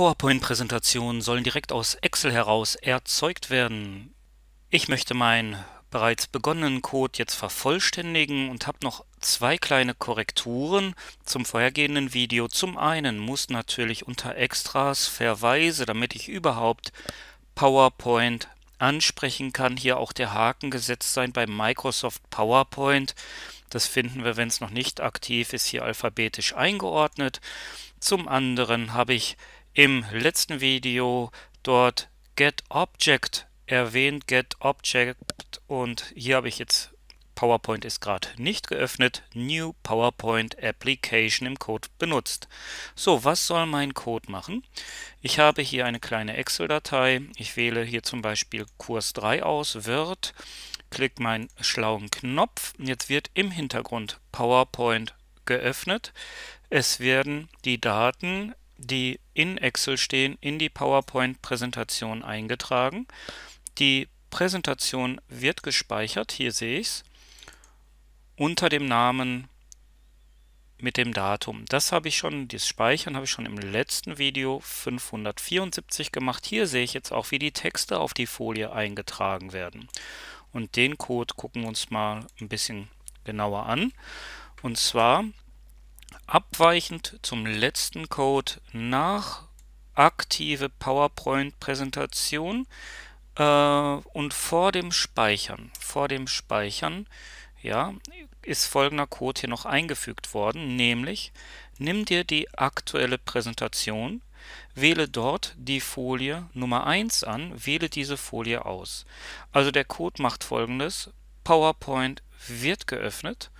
PowerPoint-Präsentationen sollen direkt aus Excel heraus erzeugt werden. Ich möchte meinen bereits begonnenen Code jetzt vervollständigen und habe noch zwei kleine Korrekturen zum vorhergehenden Video. Zum einen muss natürlich unter Extras Verweise, damit ich überhaupt PowerPoint ansprechen kann, hier auch der Haken gesetzt sein bei Microsoft PowerPoint. Das finden wir, wenn es noch nicht aktiv ist, hier alphabetisch eingeordnet. Zum anderen habe ich im letzten Video dort GetObject erwähnt, GetObject und hier habe ich jetzt PowerPoint ist gerade nicht geöffnet, New PowerPoint Application im Code benutzt. So, was soll mein Code machen? Ich habe hier eine kleine Excel-Datei. Ich wähle hier zum Beispiel Kurs 3 aus, Word, klicke meinen schlauen Knopf. Jetzt wird im Hintergrund PowerPoint geöffnet. Es werden die Daten die in Excel stehen, in die PowerPoint-Präsentation eingetragen. Die Präsentation wird gespeichert, hier sehe ich es, unter dem Namen mit dem Datum. Das habe ich schon, das Speichern habe ich schon im letzten Video 574 gemacht. Hier sehe ich jetzt auch, wie die Texte auf die Folie eingetragen werden. Und den Code gucken wir uns mal ein bisschen genauer an. Und zwar Abweichend zum letzten Code nach aktive PowerPoint-Präsentation äh, und vor dem Speichern, vor dem Speichern, ja, ist folgender Code hier noch eingefügt worden, nämlich nimm dir die aktuelle Präsentation, wähle dort die Folie Nummer 1 an, wähle diese Folie aus. Also der Code macht folgendes, PowerPoint wird geöffnet,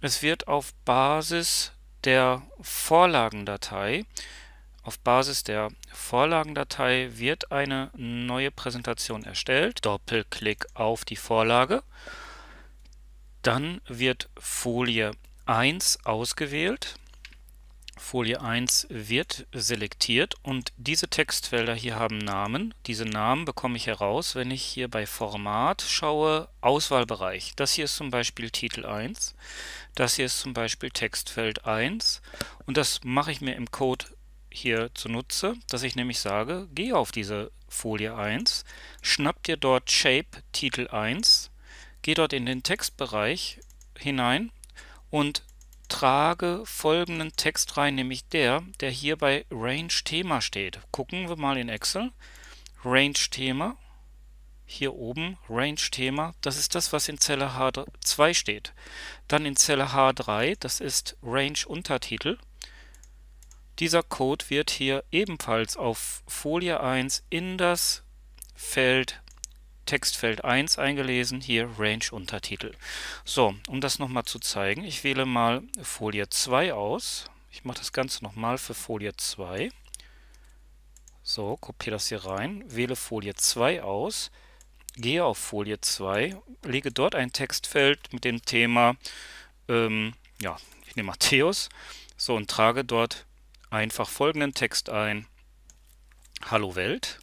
es wird auf Basis der Vorlagendatei. Auf Basis der Vorlagendatei wird eine neue Präsentation erstellt. Doppelklick auf die Vorlage. Dann wird Folie 1 ausgewählt. Folie 1 wird selektiert und diese Textfelder hier haben Namen. Diese Namen bekomme ich heraus, wenn ich hier bei Format schaue, Auswahlbereich. Das hier ist zum Beispiel Titel 1, das hier ist zum Beispiel Textfeld 1 und das mache ich mir im Code hier zunutze, dass ich nämlich sage, gehe auf diese Folie 1, schnapp dir dort Shape Titel 1, geh dort in den Textbereich hinein und trage folgenden Text rein, nämlich der, der hier bei Range Thema steht. Gucken wir mal in Excel. Range Thema, hier oben, Range Thema, das ist das, was in Zelle H2 steht. Dann in Zelle H3, das ist Range Untertitel. Dieser Code wird hier ebenfalls auf Folie 1 in das Feld Textfeld 1 eingelesen, hier Range Untertitel. So, um das nochmal zu zeigen, ich wähle mal Folie 2 aus. Ich mache das Ganze nochmal für Folie 2. So, kopiere das hier rein, wähle Folie 2 aus, gehe auf Folie 2, lege dort ein Textfeld mit dem Thema, ähm, ja, ich nehme Matthäus, so und trage dort einfach folgenden Text ein. Hallo Welt.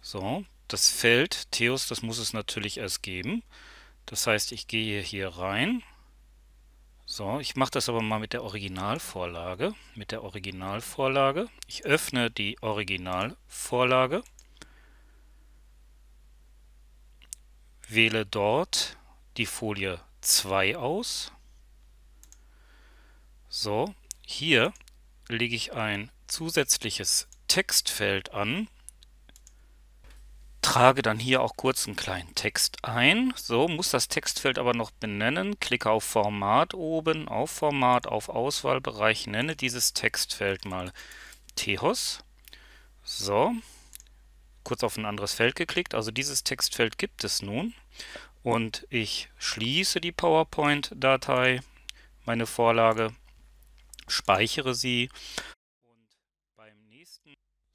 So, das Feld Theos, das muss es natürlich erst geben. Das heißt, ich gehe hier rein. So, ich mache das aber mal mit der Originalvorlage. Mit der Originalvorlage. Ich öffne die Originalvorlage. Wähle dort die Folie 2 aus. So, hier lege ich ein zusätzliches Textfeld an trage dann hier auch kurz einen kleinen Text ein. So, muss das Textfeld aber noch benennen. Klicke auf Format oben, auf Format, auf Auswahlbereich, nenne dieses Textfeld mal Tehos. So, kurz auf ein anderes Feld geklickt. Also dieses Textfeld gibt es nun. Und ich schließe die PowerPoint-Datei, meine Vorlage, speichere sie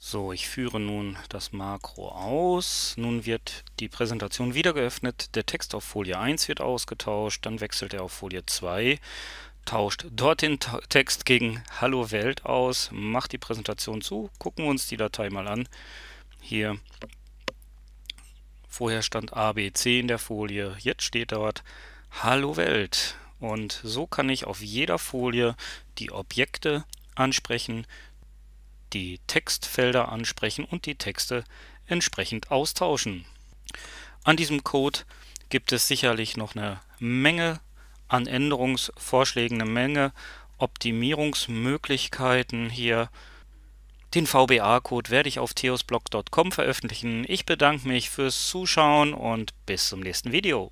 so, ich führe nun das Makro aus. Nun wird die Präsentation wieder geöffnet. Der Text auf Folie 1 wird ausgetauscht. Dann wechselt er auf Folie 2, tauscht dort den Text gegen Hallo Welt aus, macht die Präsentation zu, gucken wir uns die Datei mal an. Hier, vorher stand ABC in der Folie, jetzt steht dort Hallo Welt. Und so kann ich auf jeder Folie die Objekte ansprechen, die Textfelder ansprechen und die Texte entsprechend austauschen. An diesem Code gibt es sicherlich noch eine Menge an Änderungsvorschlägen, eine Menge Optimierungsmöglichkeiten hier. Den VBA-Code werde ich auf theosblog.com veröffentlichen. Ich bedanke mich fürs Zuschauen und bis zum nächsten Video.